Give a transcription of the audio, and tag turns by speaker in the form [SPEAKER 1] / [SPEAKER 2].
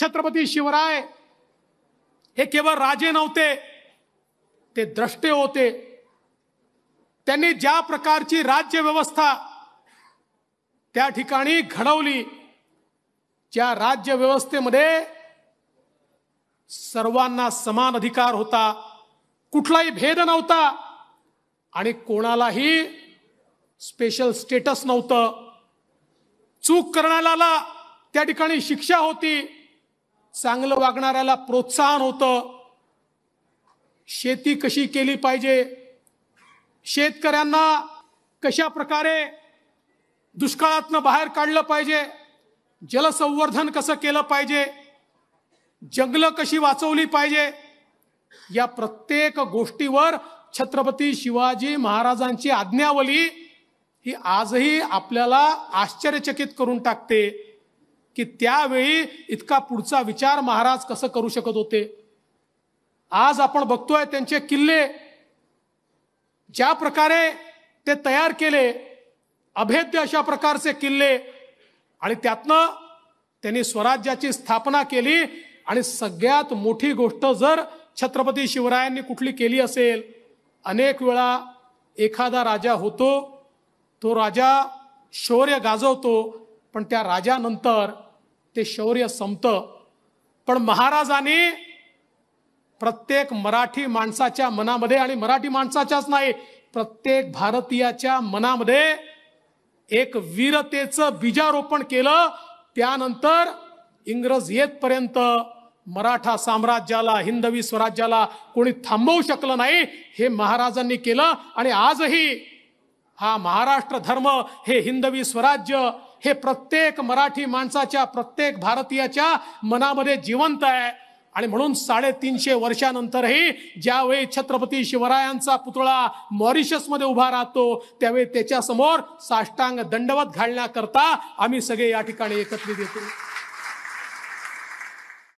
[SPEAKER 1] छत्रपती शिवराय हे केवळ राजे नव्हते ते द्रष्टे होते त्यांनी ज्या प्रकारची राज्य त्या ठिकाणी घडवली ज्या राज्य सर्वांना समान अधिकार होता कुठलाही भेद नव्हता आणि कोणालाही स्पेशल स्टेटस नव्हतं चूक करण्याला त्या ठिकाणी शिक्षा होती चांगलं वागणाऱ्याला प्रोत्साहन होतं शेती कशी केली पाहिजे शेतकऱ्यांना कशा प्रकारे दुष्काळातनं बाहेर काढलं पाहिजे जलसंवर्धन कसं केलं पाहिजे जंगलं कशी वाचवली पाहिजे या प्रत्येक गोष्टीवर छत्रपती शिवाजी महाराजांची आज्ञावली ही आजही आपल्याला आश्चर्यचकित करून टाकते की त्यावेळी इतका पुढचा विचार महाराज कसं करू शकत होते आज आपण बघतोय त्यांचे किल्ले ज्या प्रकारे ते तयार केले अभेद्य अशा प्रकारचे किल्ले आणि त्यातनं त्यांनी स्वराज्याची स्थापना केली आणि सगळ्यात मोठी गोष्ट जर छत्रपती शिवरायांनी कुठली केली असेल अनेक वेळा एखादा राजा होतो तो राजा शौर्य गाजवतो पण त्या राजानंतर ते शौर्य संपतं पण महाराजांनी प्रत्येक मराठी माणसाच्या मनामध्ये आणि मराठी माणसाच्याच नाही प्रत्येक भारतीयाच्या मनामध्ये एक वीरतेचं बीजारोपण केलं त्यानंतर इंग्रज येतपर्यंत मराठा साम्राज्याला हिंदवी स्वराज्याला कोणी थांबवू शकलं नाही हे महाराजांनी केलं आणि आजही हा महाराष्ट्र धर्म हे हिंदवी स्वराज्य हे प्रत्येक मराठी माणसाच्या प्रत्येक भारतीयाच्या मनामध्ये जिवंत आहे आणि म्हणून साडेतीनशे वर्षानंतरही ज्यावेळी छत्रपती शिवरायांचा पुतळा मॉरिशसमध्ये उभा राहतो त्यावेळी त्याच्यासमोर साष्टांग दंडवत घालण्याकरता आम्ही सगळे या ठिकाणी एकत्रित येतो